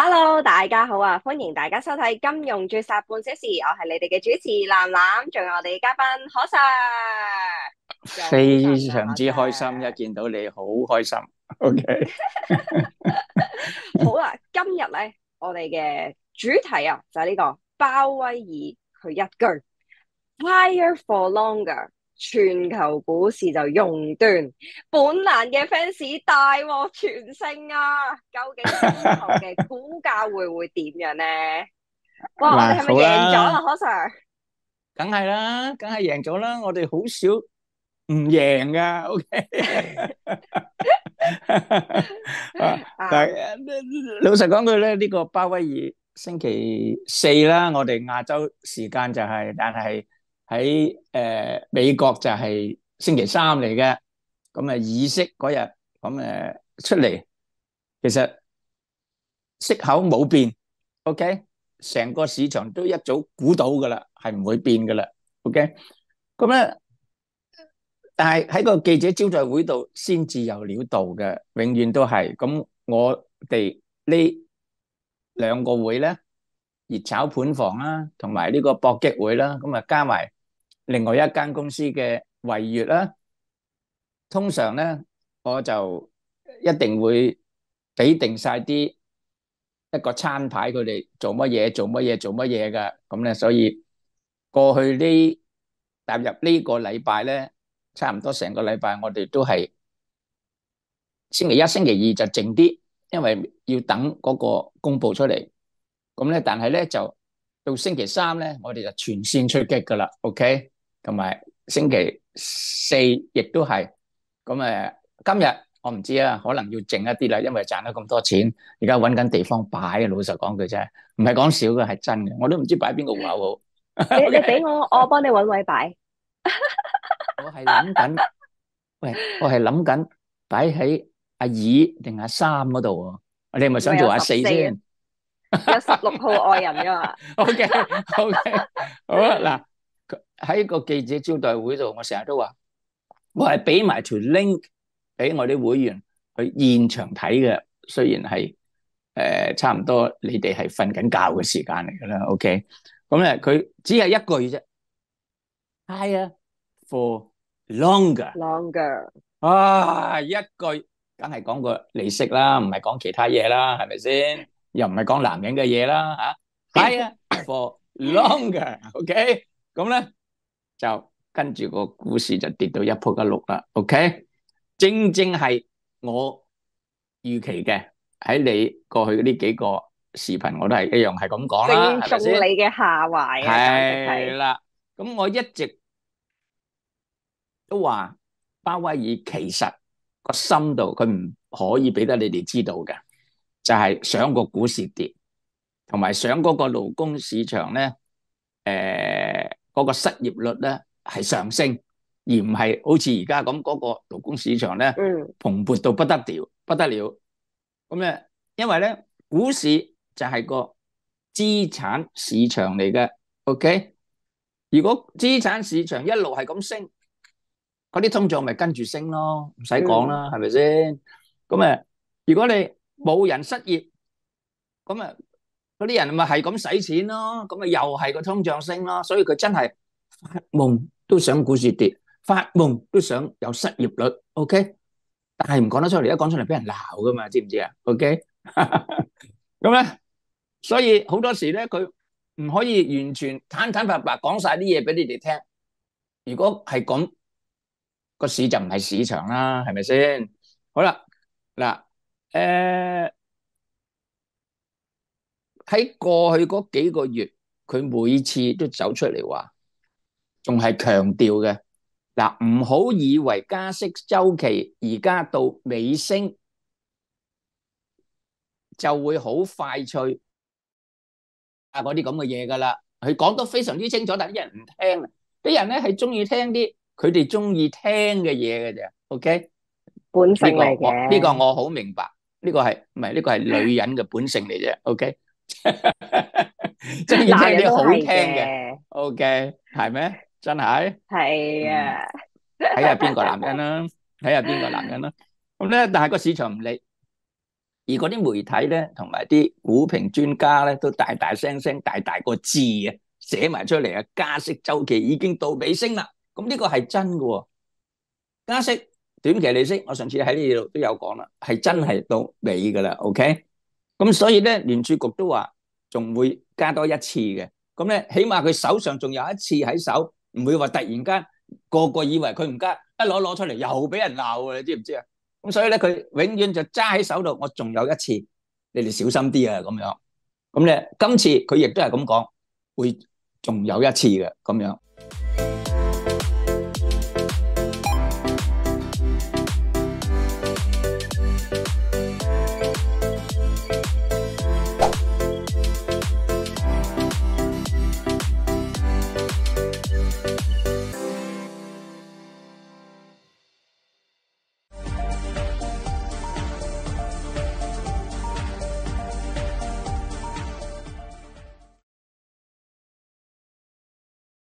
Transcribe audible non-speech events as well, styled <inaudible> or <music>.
hello，大家好啊，欢迎大家收睇《金融注杀半小时》，我系你哋嘅主持楠楠，仲有我哋嘉宾可 Sir，<laughs> 非常之开心，一见到你好开心，OK，<laughs> 好啦，今日咧我哋嘅主题啊就系呢个鲍威尔佢一句，higher for longer。全球股市就熔断，本栏嘅 fans 大获全胜啊！究竟之后嘅股价会会点样咧？<laughs> 哇！我哋系咪赢咗啦 c Sir？梗系啦，梗系赢咗啦！我哋好少唔赢噶，OK？<laughs> 但系老实讲句咧，呢个鲍威尔星期四啦，我哋亚洲时间就系，但系。喺誒美國就係星期三嚟嘅，咁啊儀式嗰日咁誒出嚟，其實息口冇變，OK，成個市場都一早估到噶啦，係唔會變噶啦，OK，咁咧，但係喺個記者招待會度先至有料到嘅，永遠都係咁，我哋呢兩個會咧，熱炒盤房啦，同埋呢個搏擊會啦，咁啊加埋。另外一间公司嘅違約啦，通常咧我就一定會俾定晒啲一個餐牌，佢哋做乜嘢，做乜嘢，做乜嘢噶。咁咧，所以過去呢踏入呢個禮拜咧，差唔多成個禮拜我哋都係星期一、星期二就靜啲，因為要等嗰個公佈出嚟。咁咧，但係咧就到星期三咧，我哋就全線出擊噶啦，OK。同埋星期四亦都系，咁诶，今日我唔知啊，可能要整一啲啦，因为赚咗咁多钱，而家揾紧地方摆。老实讲句啫，唔系讲笑嘅，系真嘅。我都唔知摆边个户口好。你 <laughs> 你俾我，我帮你揾位摆。<laughs> 我系谂紧，喂，我系谂紧摆喺阿二定阿三嗰度。你系咪想做阿四先？有十六号爱人噶嘛？O K O K，好啦嗱。喺个记者招待会度，我成日都话，我系俾埋条 link 俾我啲会员去现场睇嘅，虽然系诶差唔多你哋系瞓紧觉嘅时间嚟噶啦，OK，咁咧佢只系一句啫，系啊，for longer，longer，啊一句梗系讲个利息啦，唔系讲其他嘢啦，系咪先？又唔系讲男人嘅嘢啦吓，系啊，for longer，OK，咁咧。就跟住个股市就跌到一扑一六啦，OK？正正系我预期嘅喺你过去呢几个视频，我都系一样系咁讲啦，系咪你嘅下怀啊，系啦。咁我一直都话，鲍威尔其实个深度佢唔可以俾得你哋知道嘅，就系上个股市跌，同埋上嗰个劳工市场咧，诶。嗰個失業率咧係上升，而唔係好似而家咁嗰個勞工市場咧蓬勃到不得了，不得了。咁誒，因為咧股市就係個資產市場嚟嘅，OK？如果資產市場一路係咁升，嗰啲通脹咪跟住升咯，唔使講啦，係咪先？咁誒，如果你冇人失業，咁誒。嗰啲人咪系咁使钱咯，咁咪又系个通胀升咯，所以佢真系 <laughs> 发梦都想股市跌，发梦都想有失业率，OK？但系唔讲得出嚟，一讲出嚟俾人闹噶嘛，知唔知啊？OK？<laughs> 咁咧，所以好多时咧，佢唔可以完全坦坦白白讲晒啲嘢俾你哋听。如果系咁，个市就唔系市场啦，系咪先？好啦，嗱，诶。喺過去嗰幾個月，佢每次都走出嚟話，仲係強調嘅嗱，唔好以為加息週期而家到尾聲就會好快脆啊！嗰啲咁嘅嘢噶啦，佢講得非常之清楚，但啲人唔聽。啲人咧係中意聽啲佢哋中意聽嘅嘢嘅啫。OK，本性嚟嘅。呢個我好明白，呢個係唔系呢个系女人嘅本性嚟啫。OK。即 <laughs> 系听啲好听嘅，O K，系咩？真系系啊，睇下边个男人啦，睇下边个男人啦。咁咧，但系个市场唔理，而嗰啲媒体咧，同埋啲股评专家咧，都大大声声，大大个字啊，写埋出嚟啊，加息周期已经到尾声啦。咁呢个系真嘅，加息短期利息，我上次喺呢度都有讲啦，系真系到尾噶啦，O K。咁所以咧，联储局都话仲会加多一次嘅。咁咧，起码佢手上仲有一次喺手，唔会话突然间个个以为佢唔加，一攞攞出嚟又俾人闹啊！你知唔知啊？咁所以咧，佢永远就揸喺手度，我仲有一次，你哋小心啲啊！咁样，咁咧，今次佢亦都系咁讲，会仲有一次嘅咁样。